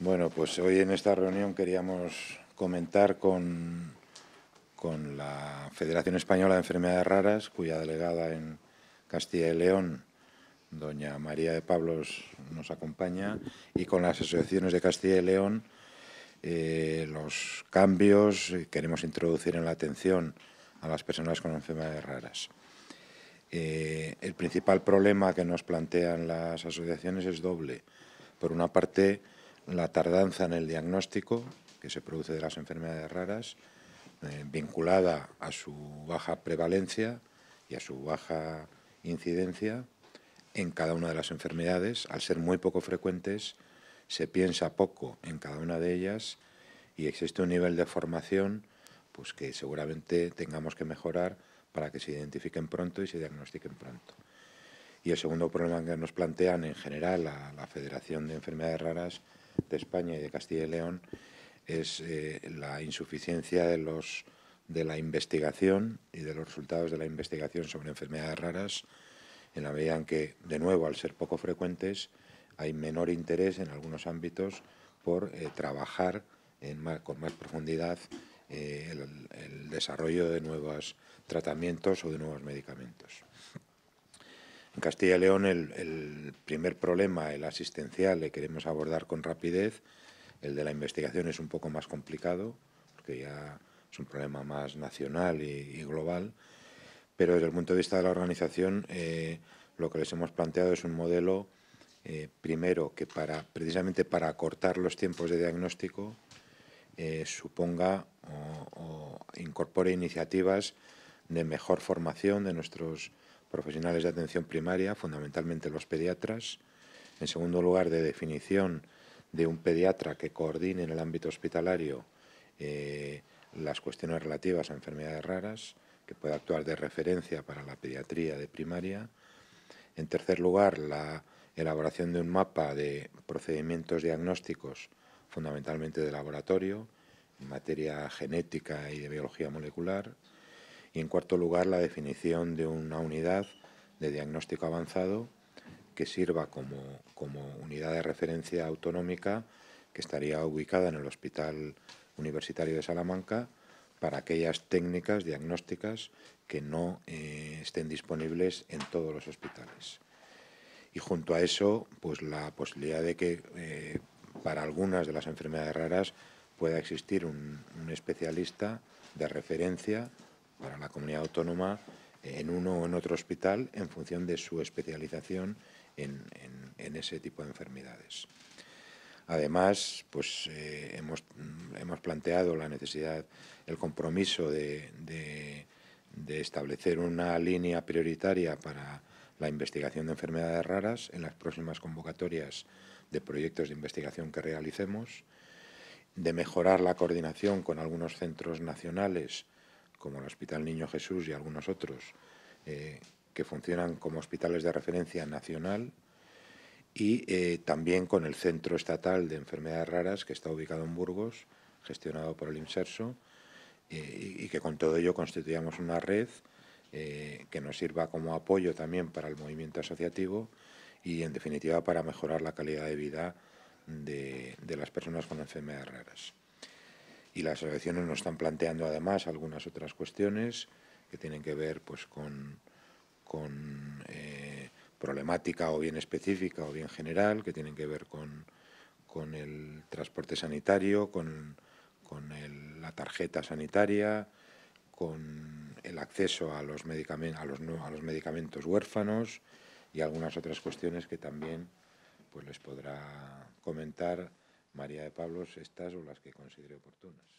Bueno, pues hoy en esta reunión queríamos comentar con, la Federación Española de Enfermedades Raras, cuya delegada en Castilla y León, doña María de Pablos, nos acompaña, y con las asociaciones de Castilla y León, eh, los cambios que queremos introducir en la atención a las personas con enfermedades raras. Eh, el principal problema que nos plantean las asociaciones es doble. Por una parte, la tardanza en el diagnóstico que se produce de las enfermedades raras, eh, vinculada a su baja prevalencia y a su baja incidencia en cada una de las enfermedades. Al ser muy poco frecuentes, se piensa poco en cada una de ellas y existe un nivel de formación pues, que seguramente tengamos que mejorar para que se identifiquen pronto y se diagnostiquen pronto. Y el segundo problema que nos plantean en general a la Federación de Enfermedades Raras de España y de Castilla y León es eh, la insuficiencia de, la investigación y de los resultados de la investigación sobre enfermedades raras, en la medida en que, de nuevo, al ser poco frecuentes, hay menor interés en algunos ámbitos por eh, trabajar con más profundidad eh, el desarrollo de nuevos tratamientos o de nuevos medicamentos. En Castilla y León el, primer problema, el asistencial, le queremos abordar con rapidez. El de la investigación es un poco más complicado, porque ya es un problema más nacional y, global. Pero desde el punto de vista de la organización, eh, lo que les hemos planteado es un modelo, eh, primero, que para precisamente para acortar los tiempos de diagnóstico, eh, suponga o, o incorpore iniciativas de mejor formación de nuestros profesionales de atención primaria, fundamentalmente los pediatras. En segundo lugar, de definición de un pediatra que coordine en el ámbito hospitalario eh, las cuestiones relativas a enfermedades raras, que pueda actuar de referencia para la pediatría de primaria. En tercer lugar, la elaboración de un mapa de procedimientos diagnósticos, fundamentalmente de laboratorio, en materia genética y de biología molecular. Y en cuarto lugar, la definición de una unidad de diagnóstico avanzado que sirva como, unidad de referencia autonómica que estaría ubicada en el Hospital Universitario de Salamanca para aquellas técnicas diagnósticas que no eh, estén disponibles en todos los hospitales. Y junto a eso, pues la posibilidad de que eh, para algunas de las enfermedades raras pueda existir un especialista de referencia para la comunidad autónoma eh, en uno o en otro hospital en función de su especialización en, ese tipo de enfermedades. Además, pues eh, mm, hemos, planteado la necesidad, el compromiso de, establecer una línea prioritaria para la investigación de enfermedades raras en las próximas convocatorias de proyectos de investigación que realicemos, de mejorar la coordinación con algunos centros nacionales como el Hospital Niño Jesús y algunos otros, eh, que funcionan como hospitales de referencia nacional, y eh, también con el Centro Estatal de Enfermedades Raras, que está ubicado en Burgos, gestionado por el INSERSO, eh, y que con todo ello constituyamos una red que nos sirva como apoyo también para el movimiento asociativo y, en definitiva, para mejorar la calidad de vida de las personas con enfermedades raras y las asociaciones nos están planteando además algunas otras cuestiones que tienen que ver pues con, eh, problemática o bien específica o bien general, que tienen que ver con, el transporte sanitario, con, la tarjeta sanitaria, con el acceso a los, medicamentos, a, los, a los medicamentos huérfanos y algunas otras cuestiones que también pues les podrá comentar María de Pablos estas o las que considere oportunas.